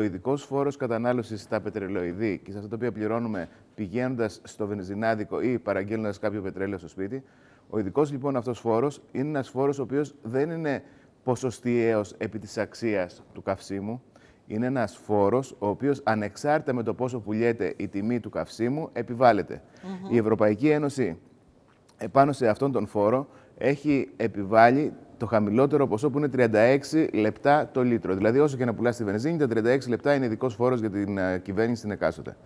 Ο ειδικός φόρος κατανάλωσης στα πετρελαιοειδή και σε αυτά τα οποία πληρώνουμε πηγαίνοντας στο βενζινάδικο ή παραγγέλνοντας κάποιο πετρέλαιο στο σπίτι. Ο ειδικός λοιπόν αυτός φόρος είναι ένας φόρος ο οποίος δεν είναι ποσοστιαίος επί της αξίας του καυσίμου. Είναι ένας φόρος ο οποίος ανεξάρτητα με το πόσο πουλιέται η τιμή του καυσίμου επιβάλλεται. Η Ευρωπαϊκή Ένωση επάνω σε αυτόν τον φόρο έχει επιβάλει το χαμηλότερο ποσό που είναι 36 λεπτά το λίτρο. Δηλαδή, όσο και να πουλάς τη βενζίνη, τα 36 λεπτά είναι ειδικός φόρος για την ε, κυβέρνηση στην εκάστοτε.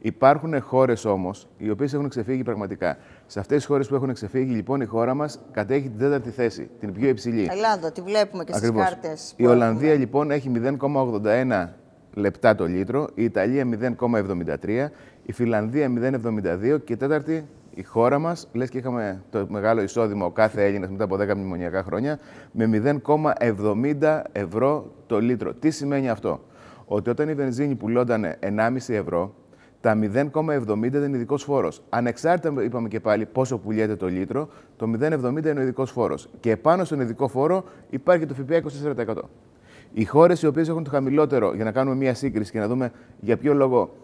Υπάρχουν χώρες όμως οι οποίες έχουν ξεφύγει πραγματικά. Σε αυτές τις χώρες που έχουν ξεφύγει, λοιπόν, η χώρα μας κατέχει την τέταρτη θέση, την πιο υψηλή. Ελλάδα, τη βλέπουμε και στις κάρτε. Η Ολλανδία, λοιπόν, έχει 0,81 λεπτά το λίτρο, η Ιταλία 0,73, η Φιλανδία 0,72 και η τέταρτη η χώρα μας, λες και είχαμε το μεγάλο εισόδημα ο κάθε Έλληνας μετά από 10 μνημονιακά χρόνια, με 0,70 ευρώ το λίτρο. Τι σημαίνει αυτό, Ότι όταν η βενζίνη πουλόταν 1,5 ευρώ, τα 0,70 ήταν ειδικός φόρος. Ανεξάρτητα, είπαμε και πάλι, πόσο πουλιέται το λίτρο, το 0,70 είναι ο ειδικός φόρος. Και επάνω στον ειδικό φόρο υπάρχει το ΦΠΑ 24%. Οι χώρες οι οποίες έχουν το χαμηλότερο, για να κάνουμε μία σύγκριση και να δούμε για ποιο λόγο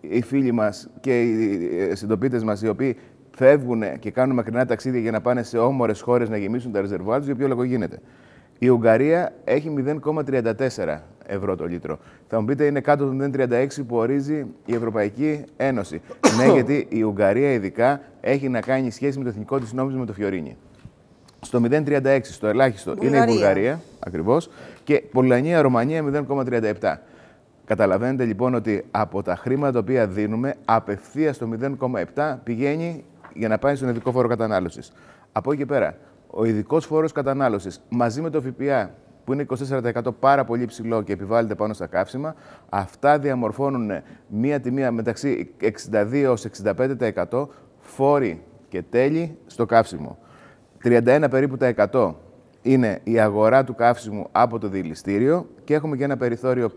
οι φίλοι μας και οι συντοπίτες μας, οι οποίοι φεύγουν και κάνουν μακρινά ταξίδια για να πάνε σε όμορες χώρες να γεμίσουν τα ρεζερβουάρ τους, για ποιο λόγο γίνεται. Η Ουγγαρία έχει 0,34 ευρώ το λίτρο. Θα μου πείτε είναι κάτω των 0,36 που ορίζει η Ευρωπαϊκή Ένωση. ναι, γιατί η Ουγγαρία ειδικά έχει να κάνει σχέση με το εθνικό της νόμισμα με το Φιωρίνι. Στο 0,36, το ελάχιστο, είναι η Βουλγαρία ακριβώς και Πολωνία, Ρωμανία 0,37. Καταλαβαίνετε λοιπόν ότι από τα χρήματα τα οποία δίνουμε, απευθείας στο 0,7 πηγαίνει για να πάει στον ειδικό φόρο κατανάλωσης. Από εκεί πέρα, ο ειδικός φόρος κατανάλωσης μαζί με το ΦΠΑ που είναι 24% πάρα πολύ ψηλό και επιβάλλεται πάνω στα καύσιμα, αυτά διαμορφώνουν μία τιμή μεταξύ 62-65% φόροι και τέλη στο καύσιμο. 31 περίπου τα 100 είναι η αγορά του καύσιμου από το δηληστήριο και έχουμε και ένα περιθώριο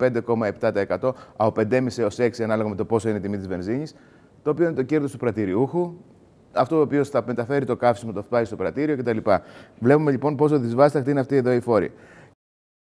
5,7% από 5,5 έως 6 ανάλογα με το πόσο είναι η τιμή της βενζίνης, το οποίο είναι το κέρδος του πρατηριούχου αυτό ο οποίο θα μεταφέρει το καύσιμο, το φτάσει στο πρατήριο κτλ. Βλέπουμε λοιπόν πόσο δυσβάσταχτη είναι αυτή εδώ η φόρη.